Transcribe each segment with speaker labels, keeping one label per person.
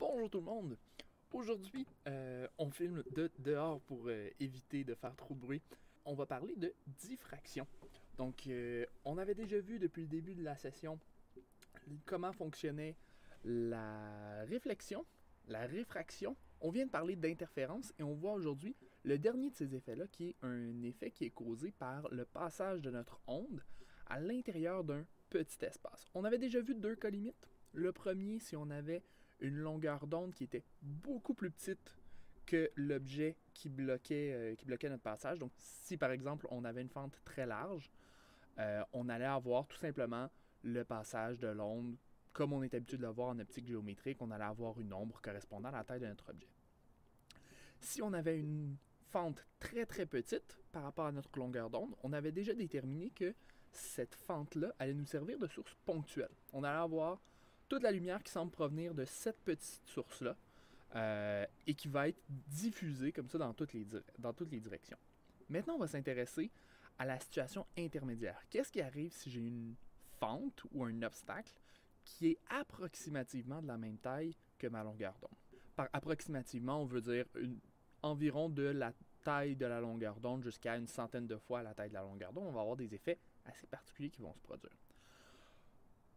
Speaker 1: Bonjour tout le monde! Aujourd'hui, euh, on filme de dehors pour euh, éviter de faire trop de bruit. On va parler de diffraction. Donc, euh, on avait déjà vu depuis le début de la session comment fonctionnait la réflexion, la réfraction. On vient de parler d'interférence et on voit aujourd'hui le dernier de ces effets-là qui est un effet qui est causé par le passage de notre onde à l'intérieur d'un petit espace. On avait déjà vu deux cas limites. Le premier, si on avait une longueur d'onde qui était beaucoup plus petite que l'objet euh, qui, bloquait, notre passage. Donc, si par exemple on avait une fente très large, euh, on allait avoir tout simplement le passage de l'onde comme on est habitué de le voir en optique géométrique, on allait avoir une ombre correspondant à la taille de notre objet. Si on avait une fente très très petite par rapport à notre longueur d'onde, on avait déjà déterminé que cette fente-là allait nous servir de source ponctuelle. On allait avoir toute la lumière qui semble provenir de cette petite source-là euh, et qui va être diffusée comme ça dans toutes les, dans toutes les directions. Maintenant, on va s'intéresser à la situation intermédiaire. Qu'est-ce qui arrive si j'ai une fente ou un obstacle qui est approximativement de la même taille que ma longueur d'onde? Par approximativement, on veut dire environ de la taille de la longueur d'onde jusqu'à une centaine de fois la taille de la longueur d'onde. On va avoir des effets assez particuliers qui vont se produire.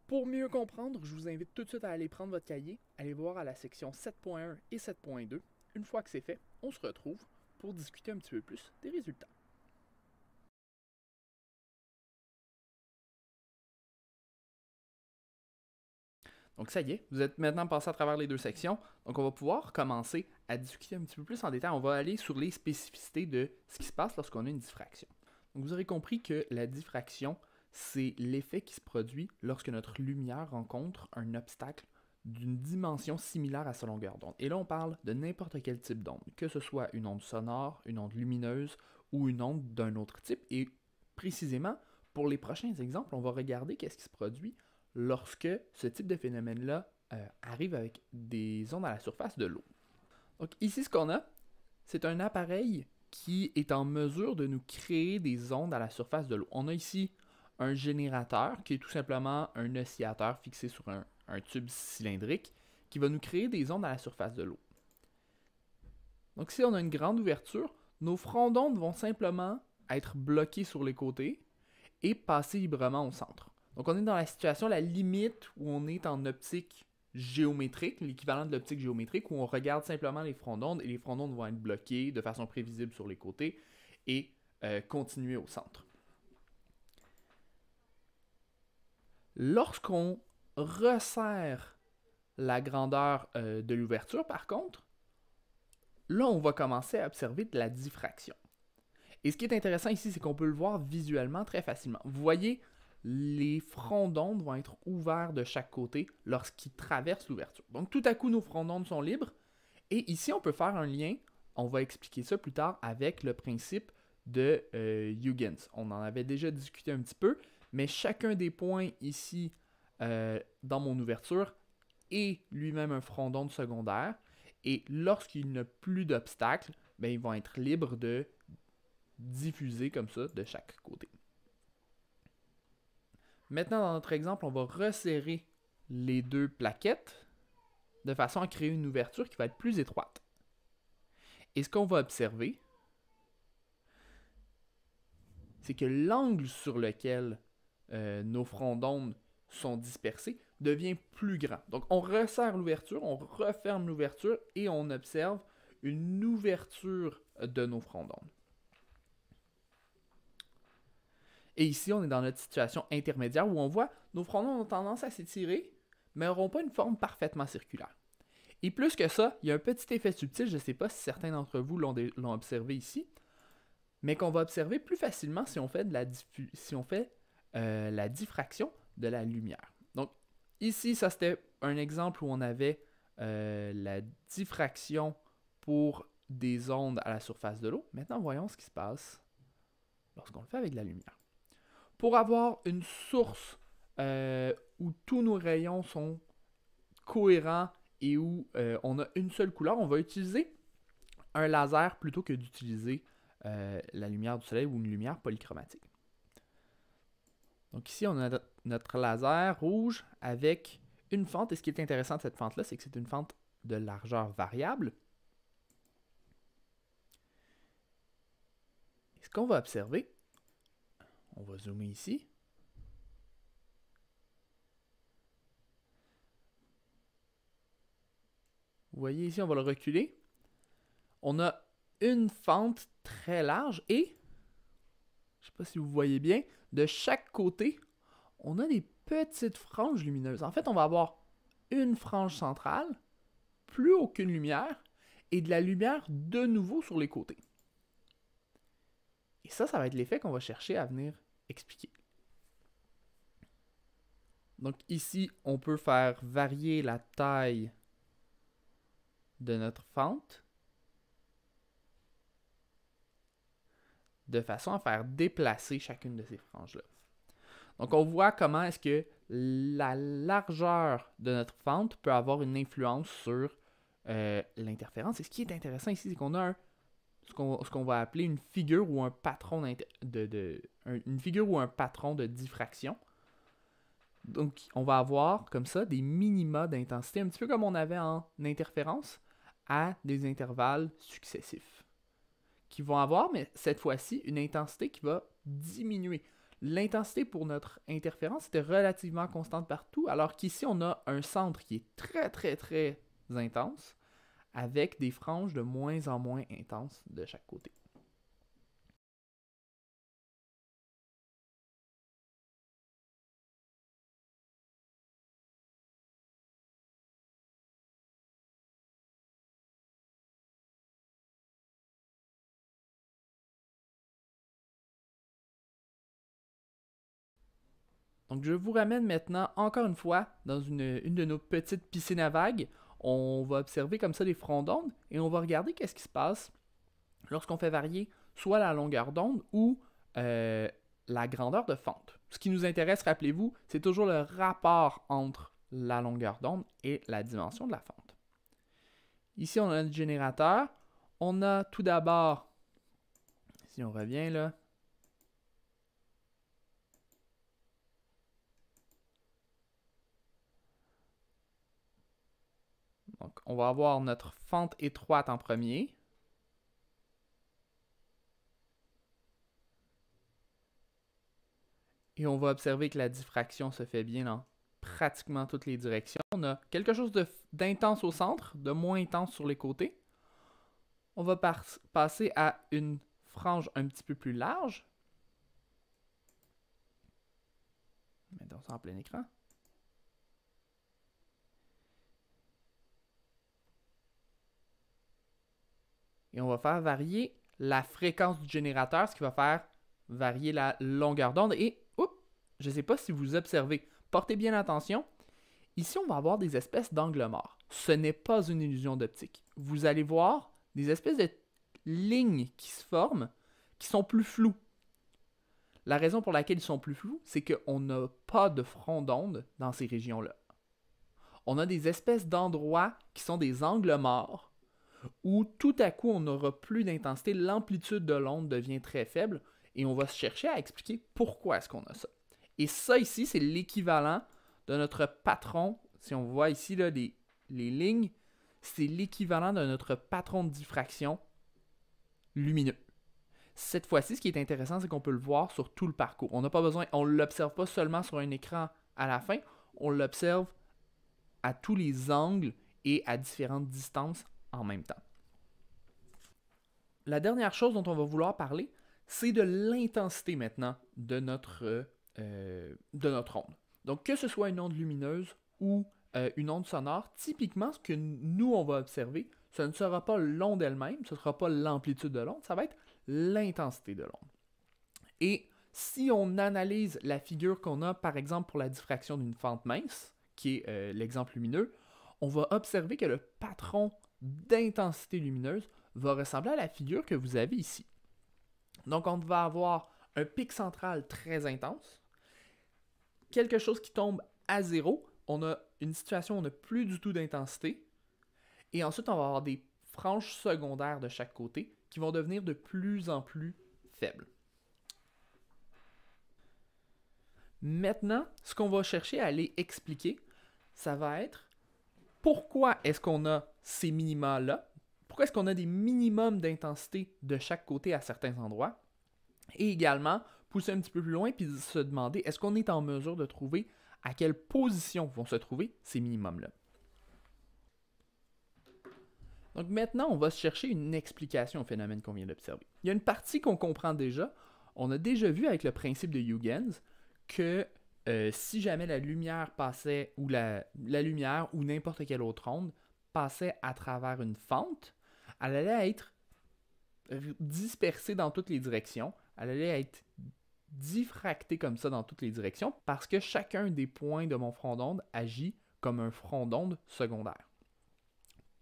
Speaker 1: Pour mieux comprendre, je vous invite tout de suite à aller prendre votre cahier, aller voir à la section 7.1 et 7.2. Une fois que c'est fait, on se retrouve pour discuter un petit peu plus des résultats. Donc ça y est, vous êtes maintenant passé à travers les deux sections. Donc on va pouvoir commencer à discuter un petit peu plus en détail. On va aller sur les spécificités de ce qui se passe lorsqu'on a une diffraction. Donc vous aurez compris que la diffraction, c'est l'effet qui se produit lorsque notre lumière rencontre un obstacle d'une dimension similaire à sa longueur d'onde. Et là, on parle de n'importe quel type d'onde, que ce soit une onde sonore, une onde lumineuse ou une onde d'un autre type. Et précisément, pour les prochains exemples, on va regarder qu'est-ce qui se produit lorsque ce type de phénomène-là euh, arrive avec des ondes à la surface de l'eau. Donc ici, ce qu'on a, c'est un appareil qui est en mesure de nous créer des ondes à la surface de l'eau. On a ici un générateur qui est tout simplement un oscillateur fixé sur un, tube cylindrique qui va nous créer des ondes à la surface de l'eau. Donc si on a une grande ouverture, nos fronts d'ondes vont simplement être bloqués sur les côtés et passer librement au centre. Donc on est dans la situation, la limite où on est en optique géométrique, l'équivalent de l'optique géométrique, où on regarde simplement les fronts d'ondes et les fronts d'ondes vont être bloqués de façon prévisible sur les côtés et euh, continuer au centre. Lorsqu'on resserre la grandeur euh, de l'ouverture, par contre, là, on va commencer à observer de la diffraction. Et ce qui est intéressant ici, c'est qu'on peut le voir visuellement très facilement. Vous voyez, les fronts d'onde vont être ouverts de chaque côté lorsqu'ils traversent l'ouverture. Donc tout à coup, nos fronts d'onde sont libres. Et ici, on peut faire un lien, on va expliquer ça plus tard avec le principe de euh, Huygens. On en avait déjà discuté un petit peu, mais chacun des points ici euh, dans mon ouverture est lui-même un front d'onde secondaire. Et lorsqu'il n'a plus d'obstacles, ben, ils vont être libres de diffuser comme ça de chaque côté. Maintenant, dans notre exemple, on va resserrer les deux plaquettes de façon à créer une ouverture qui va être plus étroite. Et ce qu'on va observer, c'est que l'angle sur lequel euh, nos fronts d'onde sont dispersés, devient plus grand. Donc on resserre l'ouverture, on referme l'ouverture et on observe une ouverture de nos fronts Et ici, on est dans notre situation intermédiaire où on voit nos fronts d'onde ont tendance à s'étirer, mais n'auront pas une forme parfaitement circulaire. Et plus que ça, il y a un petit effet subtil, je ne sais pas si certains d'entre vous l'ont observé ici, mais qu'on va observer plus facilement si on fait de la, si on fait euh, la diffraction de la lumière. Donc ici, ça c'était un exemple où on avait euh, la diffraction pour des ondes à la surface de l'eau. Maintenant, voyons ce qui se passe lorsqu'on le fait avec la lumière. Pour avoir une source euh, où tous nos rayons sont cohérents et où on a une seule couleur, on va utiliser un laser plutôt que d'utiliser la lumière du soleil ou une lumière polychromatique. Donc ici, on a notre laser rouge avec une fente. Et ce qui est intéressant de cette fente-là, c'est que c'est une fente de largeur variable. Et ce qu'on va observer, on va zoomer ici. Vous voyez ici, on va le reculer. On a une fente très large et, je ne sais pas si vous voyez bien, de chaque côté, on a des petites franges lumineuses. En fait, on va avoir une frange centrale, plus aucune lumière, et de la lumière de nouveau sur les côtés. Et ça, ça va être l'effet qu'on va chercher à venir expliquer. Donc ici, on peut faire varier la taille de notre fente de façon à faire déplacer chacune de ces franges-là. Donc on voit comment est-ce que la largeur de notre fente peut avoir une influence sur euh, l'interférence. Et ce qui est intéressant ici, c'est qu'on a ce qu'on va appeler une figure ou un patron de, une figure ou un patron de diffraction. Donc on va avoir comme ça des minima d'intensité, un petit peu comme on avait en interférence, à des intervalles successifs qui vont avoir, mais cette fois-ci, une intensité qui va diminuer. L'intensité pour notre interférence était relativement constante partout, alors qu'ici, on a un centre qui est très, très, très intense, avec des franges de moins en moins intenses de chaque côté. Donc je vous ramène maintenant encore une fois dans une, de nos petites piscines à vagues. On va observer comme ça les fronts d'onde et on va regarder qu'est-ce qui se passe lorsqu'on fait varier soit la longueur d'onde ou euh, la grandeur de fente. Ce qui nous intéresse, rappelez-vous, c'est toujours le rapport entre la longueur d'onde et la dimension de la fente. Ici, on a notre générateur. On a tout d'abord, si on revient là, on va avoir notre fente étroite en premier. Et on va observer que la diffraction se fait bien dans pratiquement toutes les directions. On a quelque chose d'intense au centre, de moins intense sur les côtés. On va passer à une frange un petit peu plus large. Mettons ça en plein écran. et on va faire varier la fréquence du générateur, ce qui va faire varier la longueur d'onde. Et, je ne sais pas si vous observez, portez bien attention, ici on va avoir des espèces d'angles morts. Ce n'est pas une illusion d'optique. Vous allez voir des espèces de lignes qui se forment, qui sont plus floues. La raison pour laquelle ils sont plus flous, c'est qu'on n'a pas de front d'onde dans ces régions-là. On a des espèces d'endroits qui sont des angles morts où tout à coup on n'aura plus d'intensité, l'amplitude de l'onde devient très faible et on va se chercher à expliquer pourquoi est-ce qu'on a ça. Et ça ici, c'est l'équivalent de notre patron, si on voit ici les, lignes, c'est l'équivalent de notre patron de diffraction lumineux. Cette fois-ci, ce qui est intéressant, c'est qu'on peut le voir sur tout le parcours. On n'a pas besoin, on ne l'observe pas seulement sur un écran à la fin, on l'observe à tous les angles et à différentes distances en même temps. La dernière chose dont on va vouloir parler, c'est de l'intensité maintenant de notre, euh, euh, de notre onde. Donc que ce soit une onde lumineuse ou euh, une onde sonore, typiquement ce que nous on va observer, ce ne sera pas l'onde elle-même, ce ne sera pas l'amplitude de l'onde, ça va être l'intensité de l'onde. Et si on analyse la figure qu'on a, par exemple, pour la diffraction d'une fente mince, qui est l'exemple lumineux, on va observer que le patron d'intensité lumineuse va ressembler à la figure que vous avez ici. Donc on va avoir un pic central très intense, quelque chose qui tombe à zéro, on a une situation où on n'a plus du tout d'intensité, et ensuite on va avoir des franges secondaires de chaque côté qui vont devenir de plus en plus faibles. Maintenant, ce qu'on va chercher à aller expliquer, ça va être pourquoi est-ce qu'on a ces minima-là, pourquoi est-ce qu'on a des minimums d'intensité de chaque côté à certains endroits, et également pousser un petit peu plus loin puis se demander est-ce qu'on est en mesure de trouver à quelle position vont se trouver ces minimums-là. Donc maintenant, on va chercher une explication au phénomène qu'on vient d'observer. Il y a une partie qu'on comprend déjà. On a déjà vu avec le principe de Huygens que euh, si jamais la lumière passait, ou la lumière, ou n'importe quelle autre onde, passait à travers une fente, elle allait être dispersée dans toutes les directions, elle allait être diffractée comme ça dans toutes les directions, parce que chacun des points de mon front d'onde agit comme un front d'onde secondaire.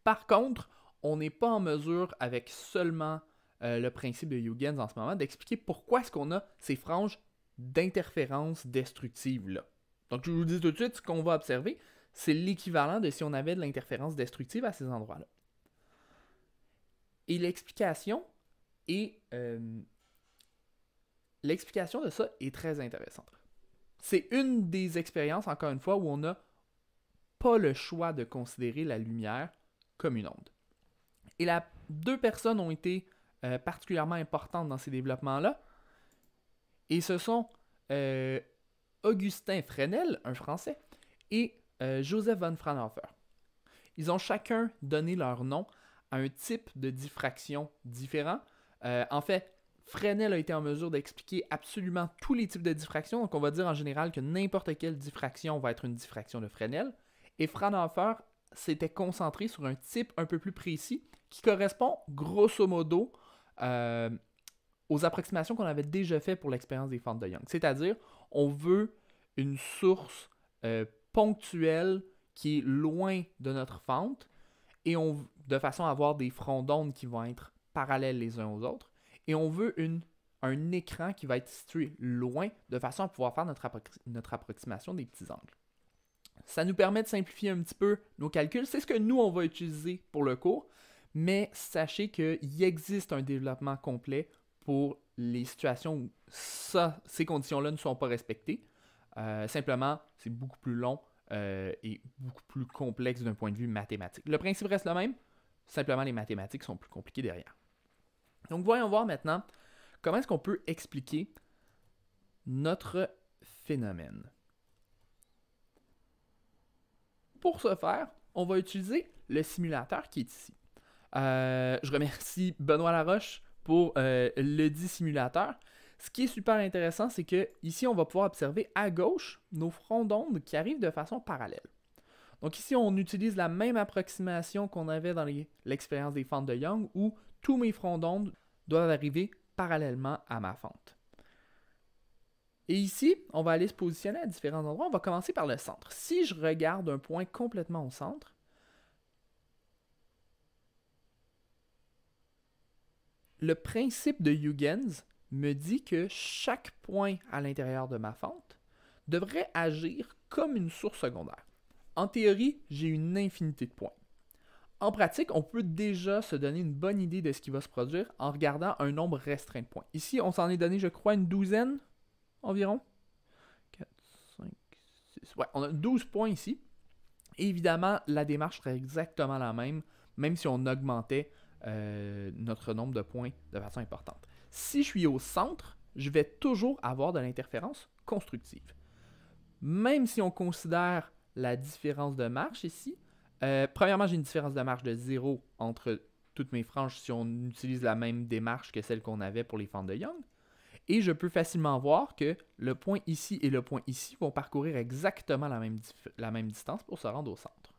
Speaker 1: Par contre, on n'est pas en mesure, avec seulement euh, le principe de Huygens en ce moment, d'expliquer pourquoi est-ce qu'on a ces franges d'interférence destructive là Donc, je vous dis tout de suite, ce qu'on va observer, c'est l'équivalent de si on avait de l'interférence destructive à ces endroits-là. Et l'explication est. Euh, l'explication de ça est très intéressante. C'est une des expériences, encore une fois, où on n'a pas le choix de considérer la lumière comme une onde. Et la, deux personnes ont été euh, particulièrement importantes dans ces développements-là. Et ce sont euh, Augustin Fresnel, un Français, et euh, Joseph von Fraunhofer. Ils ont chacun donné leur nom à un type de diffraction différent. Euh, en fait, Fresnel a été en mesure d'expliquer absolument tous les types de diffraction. Donc, on va dire en général que n'importe quelle diffraction va être une diffraction de Fresnel. Et Fraunhofer s'était concentré sur un type un peu plus précis qui correspond grosso modo euh, aux approximations qu'on avait déjà faites pour l'expérience des fentes de Young. C'est-à-dire, on veut une source euh, ponctuel qui est loin de notre fente et on, de façon à avoir des fronts d'onde qui vont être parallèles les uns aux autres. Et on veut une, un écran qui va être situé loin de façon à pouvoir faire notre, notre approximation des petits angles. Ça nous permet de simplifier un petit peu nos calculs. C'est ce que nous, on va utiliser pour le cours. Mais sachez qu'il existe un développement complet pour les situations où ça, ces conditions-là ne sont pas respectées. Euh, simplement, c'est beaucoup plus long euh, et beaucoup plus complexe d'un point de vue mathématique. Le principe reste le même, simplement les mathématiques sont plus compliquées derrière. Donc voyons voir maintenant comment est-ce qu'on peut expliquer notre phénomène. Pour ce faire, on va utiliser le simulateur qui est ici. Euh, je remercie Benoît Laroche pour le dit simulateur. Ce qui est super intéressant, c'est que ici, on va pouvoir observer à gauche nos fronts d'onde qui arrivent de façon parallèle. Donc ici, on utilise la même approximation qu'on avait dans l'expérience des fentes de Young, où tous mes fronts d'onde doivent arriver parallèlement à ma fente. Et ici, on va aller se positionner à différents endroits. On va commencer par le centre. Si je regarde un point complètement au centre, le principe de Huygens, me dit que chaque point à l'intérieur de ma fente devrait agir comme une source secondaire. En théorie, j'ai une infinité de points. En pratique, on peut déjà se donner une bonne idée de ce qui va se produire en regardant un nombre restreint de points. Ici, on s'en est donné, je crois, une douzaine environ. 4, 5, 6. Ouais, on a 12 points ici. évidemment, la démarche serait exactement la même, même si on augmentait euh, notre nombre de points de façon importante si je suis au centre, je vais toujours avoir de l'interférence constructive. Même si on considère la différence de marche ici, euh, premièrement, j'ai une différence de marche de 0 entre toutes mes franges si on utilise la même démarche que celle qu'on avait pour les fentes de Young. Et je peux facilement voir que le point ici et le point ici vont parcourir exactement la même, la même distance pour se rendre au centre.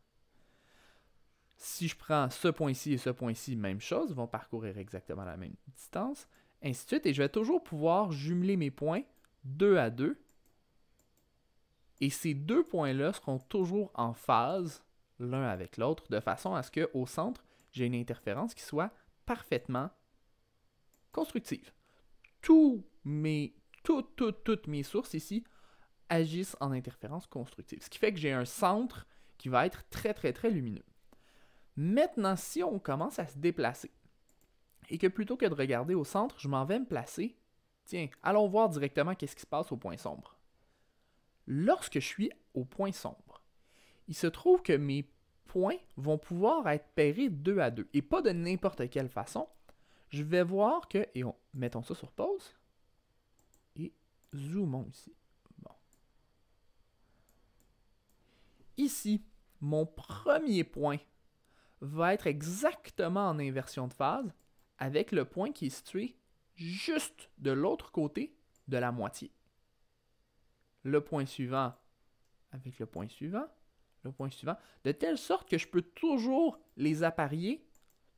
Speaker 1: Si je prends ce point ici et ce point ici, même chose, vont parcourir exactement la même distance. Et je vais toujours pouvoir jumeler mes points deux à deux. Et ces deux points-là seront toujours en phase l'un avec l'autre, de façon à ce qu'au centre, j'ai une interférence qui soit parfaitement constructive. toutes mes sources ici agissent en interférence constructive, ce qui fait que j'ai un centre qui va être très, très, très lumineux. Maintenant, si on commence à se déplacer, et que plutôt que de regarder au centre, je m'en vais me placer. Tiens, allons voir directement qu'est-ce qui se passe au point sombre. Lorsque je suis au point sombre, il se trouve que mes points vont pouvoir être pairés deux à deux et pas de n'importe quelle façon. Je vais voir que, et mettons ça sur pause, et zoomons ici. Ici, mon premier point va être exactement en inversion de phase avec le point qui est situé juste de l'autre côté de la moitié. Le point suivant avec le point suivant, le point suivant, de telle sorte que je peux toujours les apparier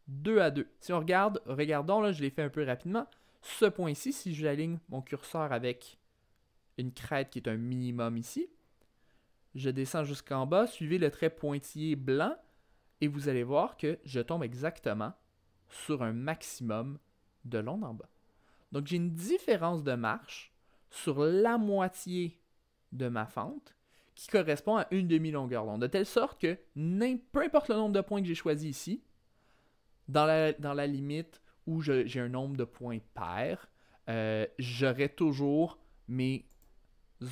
Speaker 1: deux à deux. Si on regarde, regardons, là, je l'ai fait un peu rapidement, ce point-ci, si j'aligne mon curseur avec une crête qui est un minimum ici, je descends jusqu'en bas, suivez le trait pointillé blanc, et vous allez voir que je tombe exactement sur un maximum de long en bas. Donc j'ai une différence de marche sur la moitié de ma fente qui correspond à une demi-longueur d'onde. De telle sorte que peu importe le nombre de points que j'ai choisi ici, dans la, dans la limite où j'ai un nombre de points pairs, euh, j'aurai toujours mes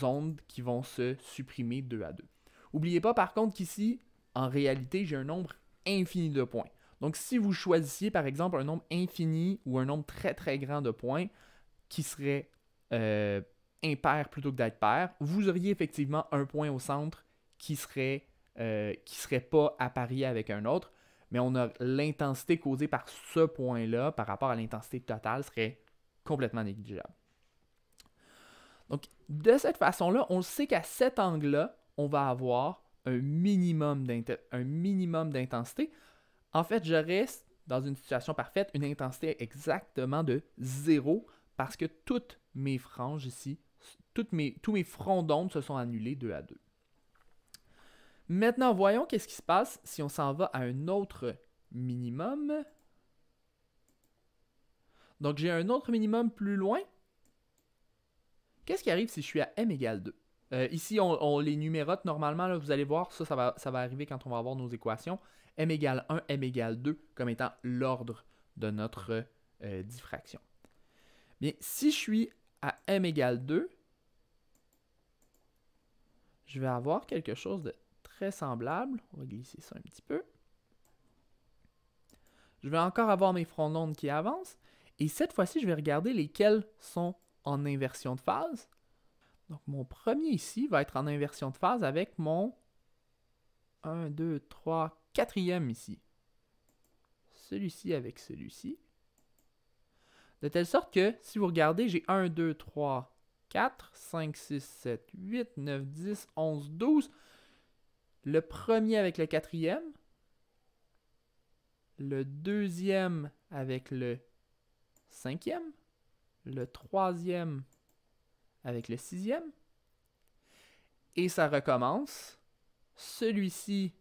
Speaker 1: ondes qui vont se supprimer deux à deux. N'oubliez pas par contre qu'ici, en réalité, j'ai un nombre infini de points. Donc si vous choisissiez par exemple un nombre infini ou un nombre très très grand de points qui serait euh, impair plutôt que d'être pair, vous auriez effectivement un point au centre qui serait euh, serait pas à parier avec un autre, mais on a l'intensité causée par ce point-là par rapport à l'intensité totale serait complètement négligeable. Donc de cette façon-là, on sait qu'à cet angle-là, on va avoir un minimum d'intensité en fait, je reste dans une situation parfaite, une intensité exactement de 0, parce que toutes mes franges ici, toutes mes, tous mes fronts d'onde se sont annulés 2 à 2. Maintenant, voyons qu'est-ce qui se passe si on s'en va à un autre minimum. Donc, j'ai un autre minimum plus loin. Qu'est-ce qui arrive si je suis à m égale 2? Euh, ici, on, les numérote normalement. vous allez voir, ça, ça va arriver quand on va avoir nos équations m égale 1, m égale 2 comme étant l'ordre de notre euh, diffraction. Bien, si je suis à m égale 2, je vais avoir quelque chose de très semblable. On va glisser ça un petit peu. Je vais encore avoir mes fronts d'onde qui avancent. Et cette fois-ci, je vais regarder lesquels sont en inversion de phase. Donc, mon premier ici va être en inversion de phase avec mon 1, 2, 3, 4 quatrième ici. Celui-ci avec celui-ci. De telle sorte que, si vous regardez, j'ai 1, 2, 3, 4, 5, 6, 7, 8, 9, 10, 11, 12. Le premier avec le quatrième. Le deuxième avec le cinquième. Le troisième avec le sixième. Et ça recommence. Celui-ci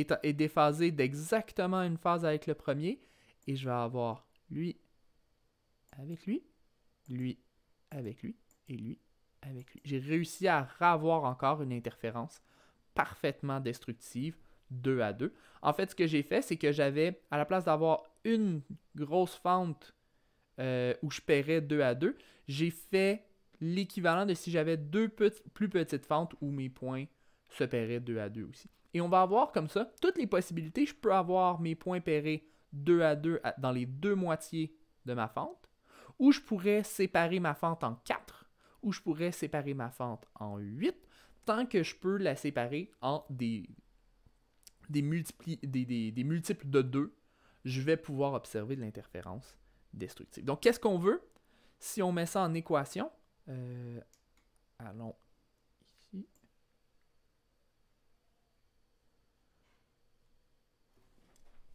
Speaker 1: est, déphasé d'exactement une phase avec le premier. Et je vais avoir lui avec lui, lui avec lui et lui avec lui. J'ai réussi à ravoir encore une interférence parfaitement destructive, 2 à 2. En fait, ce que j'ai fait, c'est que j'avais, à la place d'avoir une grosse fente euh, où je paierais 2 à 2, j'ai fait l'équivalent de si j'avais deux plus petites fentes où mes points se paieraient 2 à 2 aussi. Et on va avoir comme ça toutes les possibilités. Je peux avoir mes points pérés 2 à 2 dans les deux moitiés de ma fente. Ou je pourrais séparer ma fente en 4. Ou je pourrais séparer ma fente en 8. Tant que je peux la séparer en des, des, des, multiples de 2, je vais pouvoir observer de l'interférence destructive. Donc, qu'est-ce qu'on veut? Si on met ça en équation, euh, allons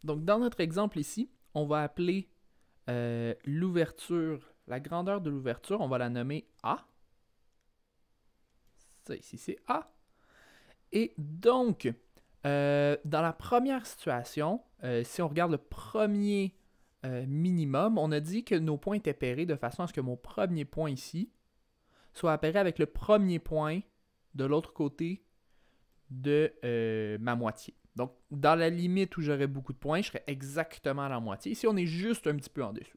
Speaker 1: Donc, dans notre exemple ici, on va appeler euh, l'ouverture, la grandeur de l'ouverture, on va la nommer A. Ça ici, c'est A. Et donc, euh, dans la première situation, euh, si on regarde le premier minimum, on a dit que nos points étaient pairés de façon à ce que mon premier point ici soit pairé avec le premier point de l'autre côté de ma moitié. Donc, dans la limite où j'aurais beaucoup de points, je serais exactement à la moitié. Ici, on est juste un petit peu en dessous.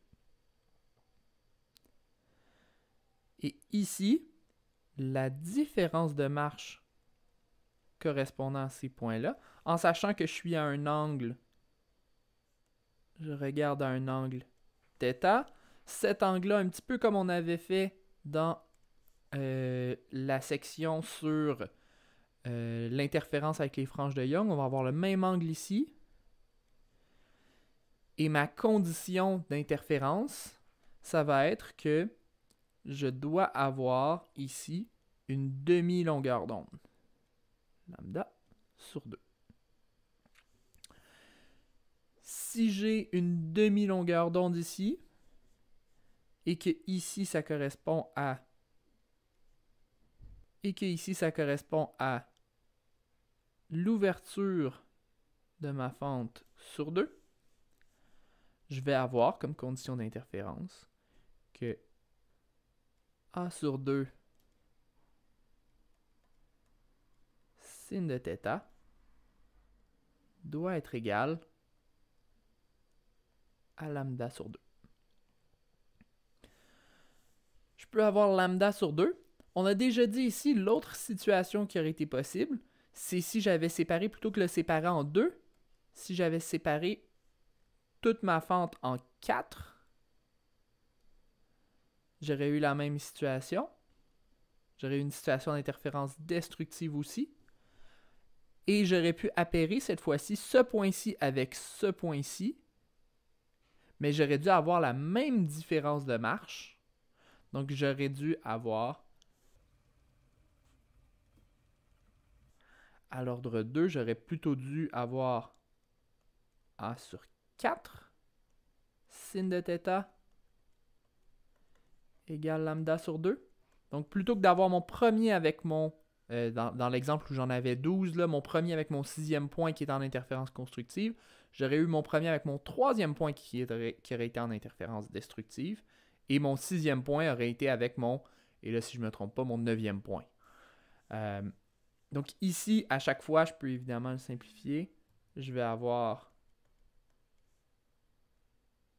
Speaker 1: Et ici, la différence de marche correspondant à ces points-là, en sachant que je suis à un angle, je regarde à un angle θ, cet angle-là, un petit peu comme on avait fait dans euh, la section sur euh, l'interférence avec les franges de Young. On va avoir le même angle ici. Et ma condition d'interférence, ça va être que je dois avoir ici une demi-longueur d'onde. Lambda sur 2. Si j'ai une demi-longueur d'onde ici, et que ici ça correspond à et que ici ça correspond à l'ouverture de ma fente sur 2, je vais avoir comme condition d'interférence que A sur 2 sin de θ doit être égal à lambda sur 2. Je peux avoir lambda sur 2. On a déjà dit ici l'autre situation qui aurait été possible, c'est si j'avais séparé, plutôt que le séparer en deux, si j'avais séparé toute ma fente en quatre, j'aurais eu la même situation. J'aurais eu une situation d'interférence destructive aussi. Et j'aurais pu appairer cette fois-ci ce point-ci avec ce point-ci. Mais j'aurais dû avoir la même différence de marche. Donc j'aurais dû avoir à l'ordre 2, j'aurais plutôt dû avoir A sur 4 sin de θ égale lambda sur 2. Donc plutôt que d'avoir mon premier avec mon, euh, dans, l'exemple où j'en avais 12, là, mon premier avec mon sixième point qui est en interférence constructive, j'aurais eu mon premier avec mon troisième point qui, est, aurait été en interférence destructive, et mon sixième point aurait été avec mon, et là si je ne me trompe pas, mon neuvième point. Euh, donc ici, à chaque fois, je peux évidemment le simplifier. Je vais avoir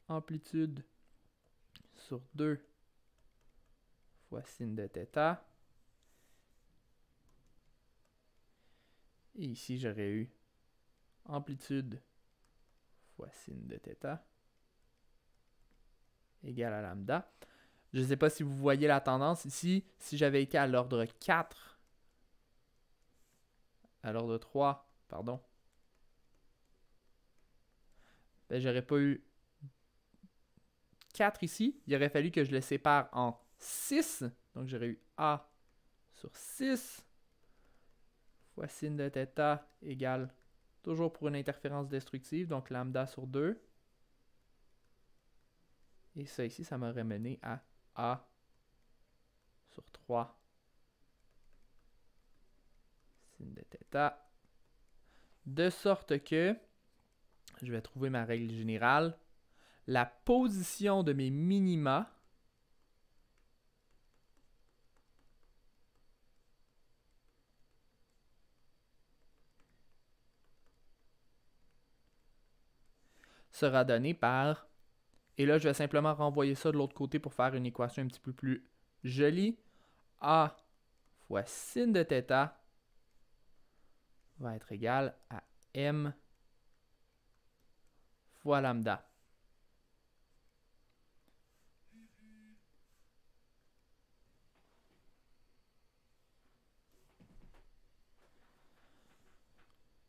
Speaker 1: amplitude sur 2 fois sin de θ. Et ici, j'aurais eu amplitude fois sin de θ égale à lambda. Je ne sais pas si vous voyez la tendance ici. Si j'avais été à l'ordre 4 alors de 3, pardon, ben, j'aurais pas eu 4 ici. Il aurait fallu que je le sépare en 6. Donc j'aurais eu A sur 6 fois sin de θ égale toujours pour une interférence destructive, donc lambda sur 2. Et ça ici, ça m'aurait mené à A sur 3 de De sorte que, je vais trouver ma règle générale, la position de mes minima sera donnée par, et là je vais simplement renvoyer ça de l'autre côté pour faire une équation un petit peu plus jolie, A fois sin de θ va être égal à m fois lambda.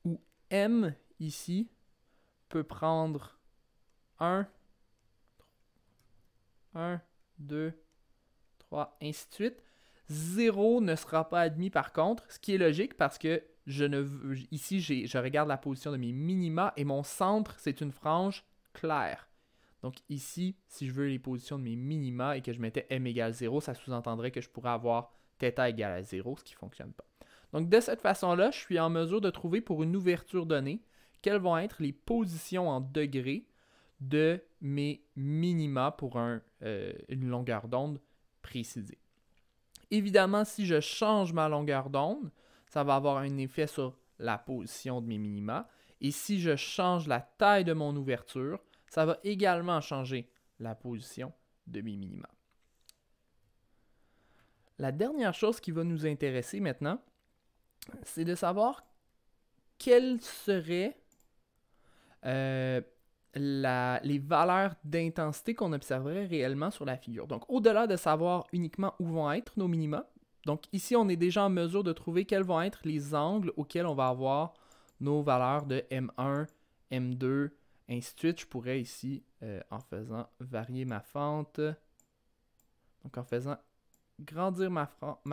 Speaker 1: Où m ici peut prendre 1, 1, 2, 3, ainsi de suite. 0 ne sera pas admis par contre, ce qui est logique parce que ici, je regarde la position de mes minima et mon centre, c'est une frange claire. Donc ici, si je veux les positions de mes minima et que je mettais m égale 0, ça sous-entendrait que je pourrais avoir θ égale à 0, ce qui ne fonctionne pas. Donc de cette façon-là, je suis en mesure de trouver pour une ouverture donnée quelles vont être les positions en degrés de mes minima pour euh, une longueur d'onde précisée. Évidemment, si je change ma longueur d'onde, ça va avoir un effet sur la position de mes minima. Et si je change la taille de mon ouverture, ça va également changer la position de mes minima. La dernière chose qui va nous intéresser maintenant, c'est de savoir quelles seraient euh, les valeurs d'intensité qu'on observerait réellement sur la figure. Donc, au-delà de savoir uniquement où vont être nos minima, donc ici, on est déjà en mesure de trouver quels vont être les angles auxquels on va avoir nos valeurs de M1, M2, ainsi de suite. Je pourrais ici, euh, en faisant varier ma fente, donc en faisant grandir ma,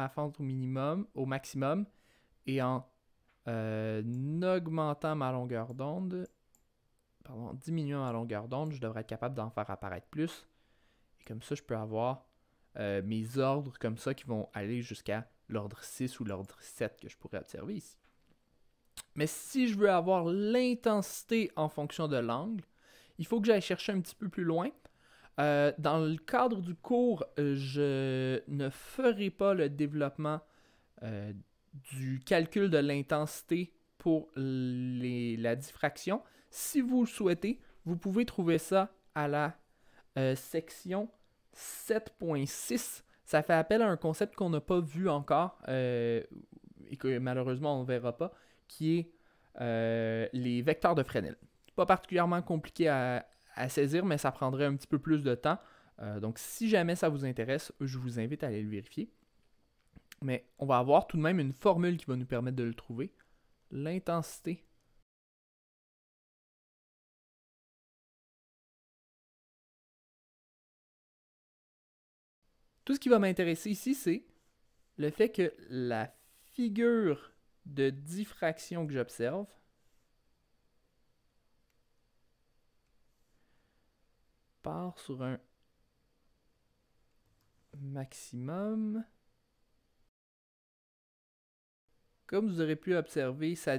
Speaker 1: fente au minimum, au maximum, et en euh, augmentant ma longueur d'onde, pardon, en diminuant ma longueur d'onde, je devrais être capable d'en faire apparaître plus. Et comme ça, je peux avoir euh, mes ordres comme ça qui vont aller jusqu'à l'ordre 6 ou l'ordre 7 que je pourrais observer ici. Mais si je veux avoir l'intensité en fonction de l'angle, il faut que j'aille chercher un petit peu plus loin. Euh, dans le cadre du cours, je ne ferai pas le développement euh, du calcul de l'intensité pour la diffraction. Si vous le souhaitez, vous pouvez trouver ça à la section 7.6, ça fait appel à un concept qu'on n'a pas vu encore euh, et que malheureusement on ne verra pas, qui est euh, les vecteurs de Fresnel. Pas particulièrement compliqué à, saisir, mais ça prendrait un petit peu plus de temps. Euh, donc si jamais ça vous intéresse, je vous invite à aller le vérifier. Mais on va avoir tout de même une formule qui va nous permettre de le trouver. L'intensité Tout ce qui va m'intéresser ici, c'est le fait que la figure de diffraction que j'observe part sur un maximum. Comme vous aurez pu observer, ça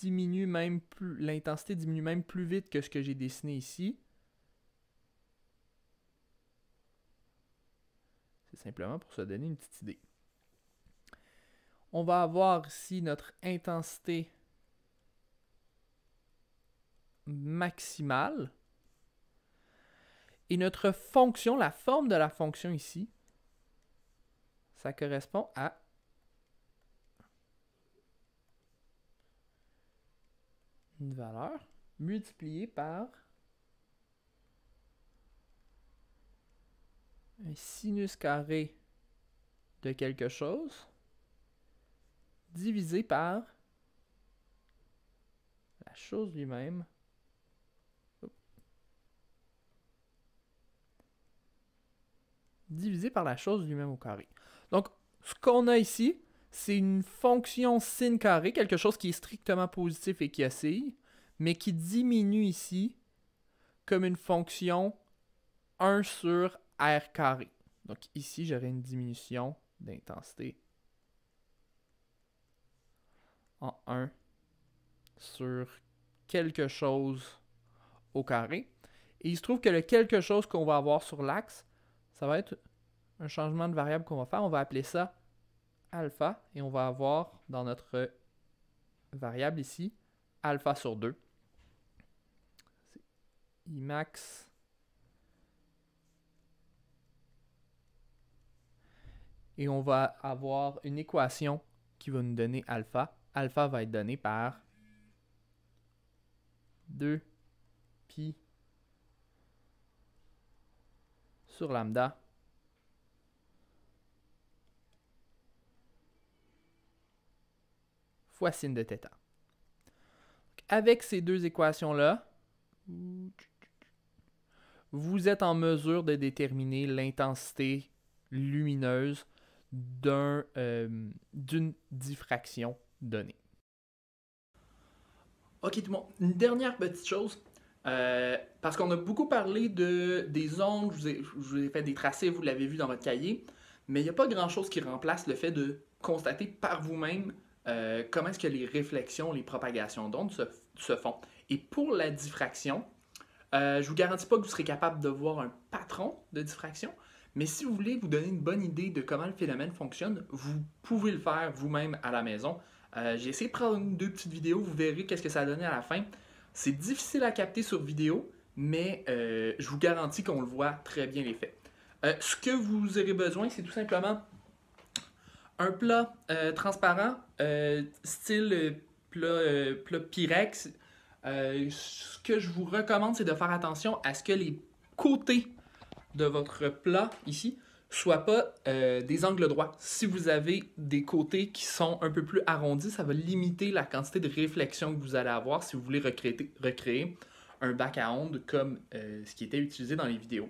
Speaker 1: diminue même plus l'intensité diminue même plus vite que ce que j'ai dessiné ici. simplement pour se donner une petite idée. On va avoir ici notre intensité maximale. Et notre fonction, la forme de la fonction ici, ça correspond à une valeur multipliée par un sinus carré de quelque chose divisé par la chose lui-même. divisé par la chose lui-même au carré. Donc, ce qu'on a ici, c'est une fonction sin carré, quelque chose qui est strictement positif et qui oscille, mais qui diminue ici comme une fonction 1 sur R carré. Donc ici, j'aurais une diminution d'intensité en 1 sur quelque chose au carré. Et il se trouve que le quelque chose qu'on va avoir sur l'axe, ça va être un changement de variable qu'on va faire. On va appeler ça alpha et on va avoir dans notre variable ici alpha sur 2. Imax et on va avoir une équation qui va nous donner alpha. Alpha va être donné par 2 pi sur lambda fois sin de θ. Avec ces deux équations-là, vous êtes en mesure de déterminer l'intensité lumineuse euh, d'une diffraction donnée. Ok, tout le monde. Une dernière petite chose. Euh, parce qu'on a beaucoup parlé de, des ondes, je vous, ai, fait des tracés, vous l'avez vu dans votre cahier, mais il n'y a pas grand-chose qui remplace le fait de constater par vous-même euh, comment est-ce que les réflexions, les propagations d'ondes se, font. Et pour la diffraction, euh, je vous garantis pas que vous serez capable de voir un patron de diffraction, mais si vous voulez vous donner une bonne idée de comment le phénomène fonctionne, vous pouvez le faire vous-même à la maison. Euh, j'ai essayé de prendre deux petites vidéos, vous verrez qu'est-ce que ça a donné à la fin. C'est difficile à capter sur vidéo, mais euh, je vous garantis qu'on le voit très bien l'effet. Euh, ce que vous aurez besoin, c'est tout simplement un plat euh, transparent, style plat, plat Pyrex. ce que je vous recommande, c'est de faire attention à ce que les côtés de votre plat ici soit pas euh, des angles droits. Si vous avez des côtés qui sont un peu plus arrondis, ça va limiter la quantité de réflexion que vous allez avoir si vous voulez recréer, un bac à ondes comme euh, ce qui était utilisé dans les vidéos.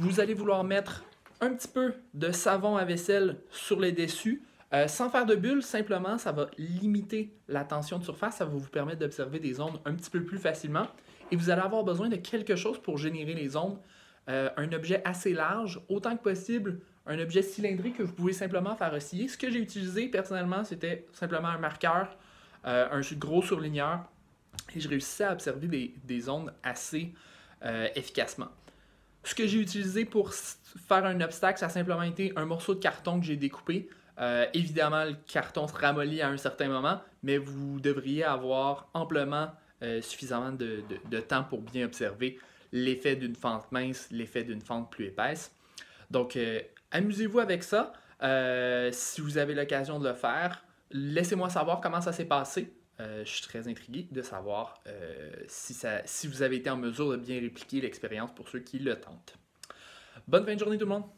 Speaker 1: Vous allez vouloir mettre un petit peu de savon à vaisselle sur les dessus. Euh, sans faire de bulles, simplement, ça va limiter la tension de surface, ça va vous permettre d'observer des ondes un petit peu plus facilement. Et vous allez avoir besoin de quelque chose pour générer les ondes euh, un objet assez large, autant que possible un objet cylindrique que vous pouvez simplement faire osciller. Ce que j'ai utilisé personnellement, c'était simplement un marqueur, euh, un gros surligneur, et je réussissais à observer des, ondes assez euh, efficacement. Ce que j'ai utilisé pour faire un obstacle, ça a simplement été un morceau de carton que j'ai découpé. évidemment, le carton se ramollit à un certain moment, mais vous devriez avoir amplement suffisamment de, temps pour bien observer l'effet d'une fente mince, l'effet d'une fente plus épaisse. Donc, euh, amusez-vous avec ça. Euh, si vous avez l'occasion de le faire, laissez-moi savoir comment ça s'est passé. Euh, je suis très intrigué de savoir si, ça, si vous avez été en mesure de bien répliquer l'expérience pour ceux qui le tentent. Bonne fin de journée tout le monde!